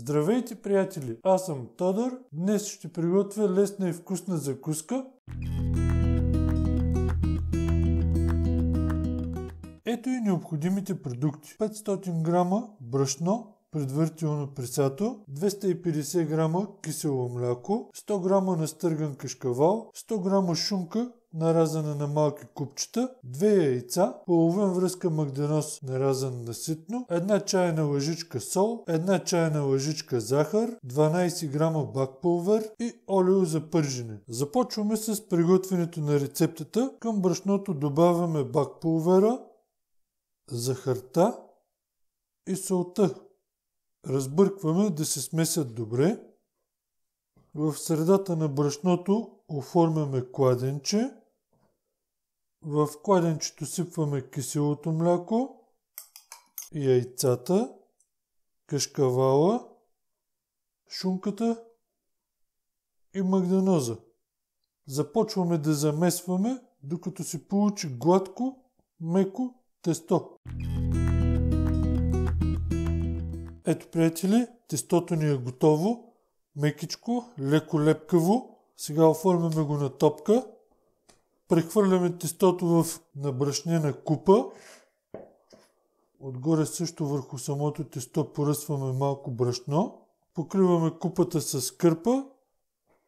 Здравейте, приятели! Аз съм Тодор. Днес ще приготвя лесна и вкусна закуска. Ето и необходимите продукти. 500 грама брашно, предварително пресато, 250 грама кисело мляко, 100 грама настърган кашкавал, 100 грама шунка, нарязана на малки купчета, 2 яйца, половин връзка магданоз, нарязан на ситно, 1 чайна лъжичка сол, 1 чайна лъжичка захар, 12 грама бакпулвер и олио за пържене. Започваме с приготвянето на рецептата. Към брашното добавяме бакпулвера, захарта и солта. Разбъркваме да се смесят добре. В средата на брашното оформяме кладенче. В кладенчето сипваме киселото мляко, яйцата, кашкавала, шунката и магненоза. Започваме да замесваме, докато се получи гладко, меко тесто. Ето, приятели, тестото ни е готово. Мекичко, леко лепкаво. Сега оформяме го на топка. Прехвърляме тестото в набръшнена купа. Отгоре също върху самото тесто поръсваме малко брашно. Покриваме купата с кърпа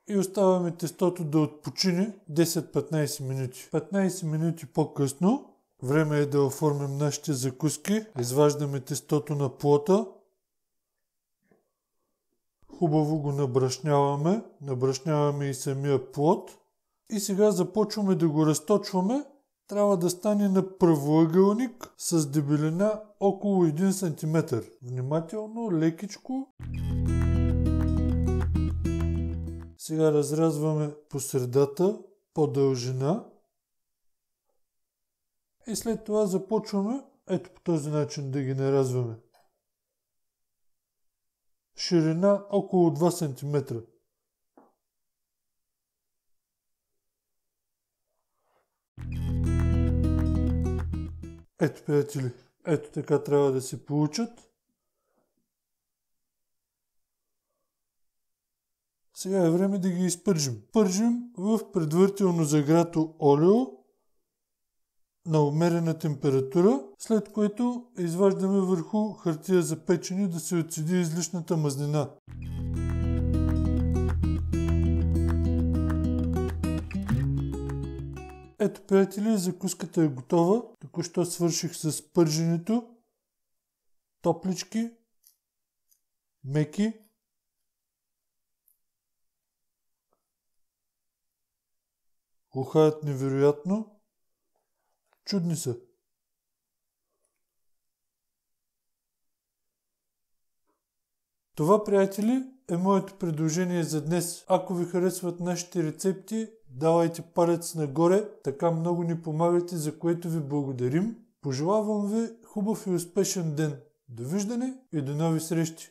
и оставяме тестото да отпочине 10-15 минути. 15 минути по-късно Време е да оформим нашите закуски. Изваждаме тестото на плота. Хубаво го набрашняваме, набрашняваме и самия плод. И сега започваме да го разточваме. Трябва да стане на правоъгълник с дебелина около 1 см. Внимателно, лекичко. Сега разрязваме по средата, по дължина. И след това започваме ето по този начин да ги нарязваме ширина около 2 см. Ето, приятели, ето така трябва да се получат. Сега е време да ги изпържим. Пържим в предварително заграто олио на умерена температура, след което изваждаме върху хартия за печене да се отсиди излишната мазнина. Ето, приятели, закуската е готова. Току-що свърших с пърженето. Топлички. Меки. Ухаят невероятно. Чудни са. Това, приятели, е моето предложение за днес. Ако ви харесват нашите рецепти, давайте палец нагоре, така много ни помагате, за което ви благодарим. Пожелавам ви хубав и успешен ден. Довиждане и до нови срещи!